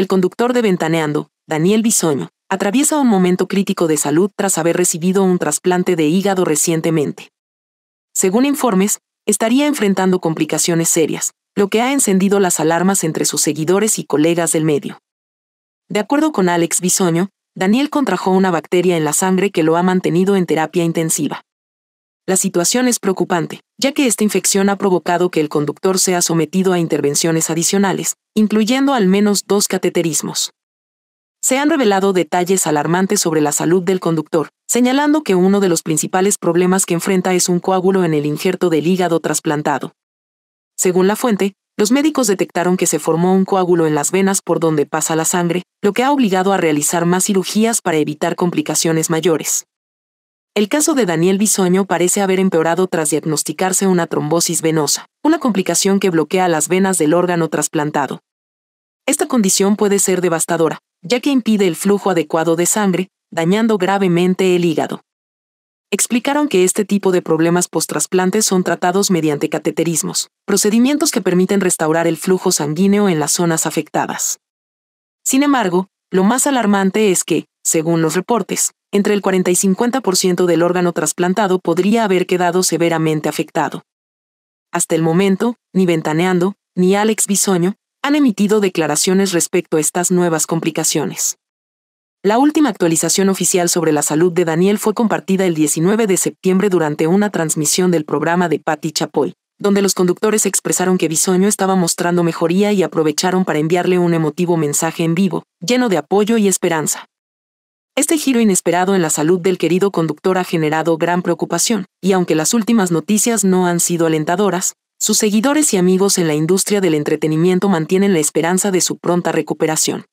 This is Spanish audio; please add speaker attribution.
Speaker 1: el conductor de Ventaneando, Daniel Bisoño, atraviesa un momento crítico de salud tras haber recibido un trasplante de hígado recientemente. Según informes, estaría enfrentando complicaciones serias, lo que ha encendido las alarmas entre sus seguidores y colegas del medio. De acuerdo con Alex Bisoño, Daniel contrajo una bacteria en la sangre que lo ha mantenido en terapia intensiva. La situación es preocupante, ya que esta infección ha provocado que el conductor sea sometido a intervenciones adicionales, incluyendo al menos dos cateterismos. Se han revelado detalles alarmantes sobre la salud del conductor, señalando que uno de los principales problemas que enfrenta es un coágulo en el injerto del hígado trasplantado. Según la fuente, los médicos detectaron que se formó un coágulo en las venas por donde pasa la sangre, lo que ha obligado a realizar más cirugías para evitar complicaciones mayores. El caso de Daniel Bisoño parece haber empeorado tras diagnosticarse una trombosis venosa, una complicación que bloquea las venas del órgano trasplantado. Esta condición puede ser devastadora, ya que impide el flujo adecuado de sangre, dañando gravemente el hígado. Explicaron que este tipo de problemas post-trasplante son tratados mediante cateterismos, procedimientos que permiten restaurar el flujo sanguíneo en las zonas afectadas. Sin embargo, lo más alarmante es que, según los reportes, entre el 40 y 50% del órgano trasplantado podría haber quedado severamente afectado. Hasta el momento, ni Ventaneando, ni Alex Bisoño, han emitido declaraciones respecto a estas nuevas complicaciones. La última actualización oficial sobre la salud de Daniel fue compartida el 19 de septiembre durante una transmisión del programa de Patti Chapoy, donde los conductores expresaron que Bisoño estaba mostrando mejoría y aprovecharon para enviarle un emotivo mensaje en vivo, lleno de apoyo y esperanza. Este giro inesperado en la salud del querido conductor ha generado gran preocupación, y aunque las últimas noticias no han sido alentadoras, sus seguidores y amigos en la industria del entretenimiento mantienen la esperanza de su pronta recuperación.